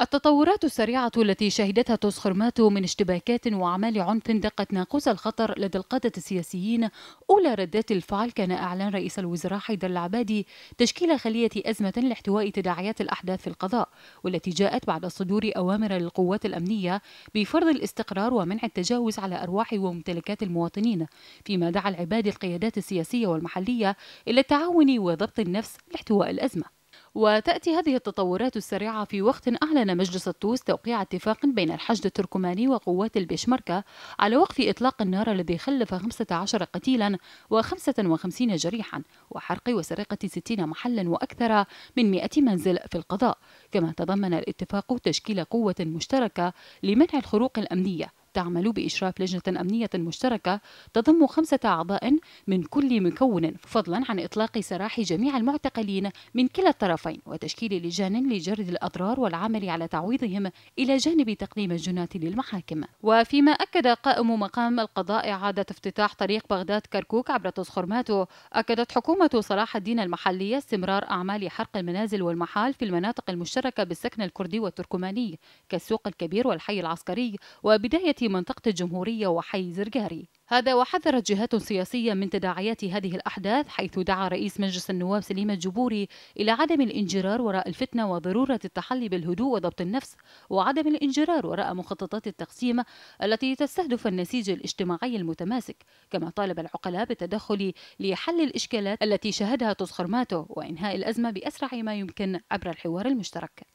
التطورات السريعة التي شهدتها توسخرماتو من اشتباكات وأعمال عنف دقت ناقوس الخطر لدى القادة السياسيين أولى ردات الفعل كان إعلان رئيس الوزراء حيدر العبادي تشكيل خلية أزمة لاحتواء تداعيات الأحداث في القضاء والتي جاءت بعد صدور أوامر للقوات الأمنية بفرض الاستقرار ومنع التجاوز على أرواح وممتلكات المواطنين فيما دعا العبادي القيادات السياسية والمحلية إلى التعاون وضبط النفس لاحتواء الأزمة وتأتي هذه التطورات السريعة في وقت أعلن مجلس الطوس توقيع اتفاق بين الحشد التركماني وقوات البشمركة على وقف إطلاق النار الذي خلف 15 قتيلا و55 جريحا وحرق وسرقة 60 محلا وأكثر من 100 منزل في القضاء كما تضمن الاتفاق تشكيل قوة مشتركة لمنع الخروق الأمنية تعمل بإشراف لجنة أمنية مشتركة تضم خمسة أعضاء من كل مكون فضلا عن إطلاق سراح جميع المعتقلين من كلا الطرفين وتشكيل لجان لجرد الأضرار والعمل على تعويضهم إلى جانب تقديم الجنات للمحاكم وفيما أكد قائم مقام القضاء إعادة افتتاح طريق بغداد كركوك عبر تسخرماتو أكدت حكومة صلاح الدين المحلية استمرار أعمال حرق المنازل والمحال في المناطق المشتركة بالسكن الكردي والتركماني كالسوق الكبير والحي العسكري وبداية في منطقة الجمهورية وحي زرقاري هذا وحذرت جهات سياسية من تداعيات هذه الأحداث حيث دعا رئيس مجلس النواب سليم الجبوري إلى عدم الانجرار وراء الفتنة وضرورة التحلي بالهدوء وضبط النفس وعدم الانجرار وراء مخططات التقسيم التي تستهدف النسيج الاجتماعي المتماسك كما طالب العقلاء بالتدخل لحل الإشكالات التي شهدها تسخرماته وإنهاء الأزمة بأسرع ما يمكن عبر الحوار المشترك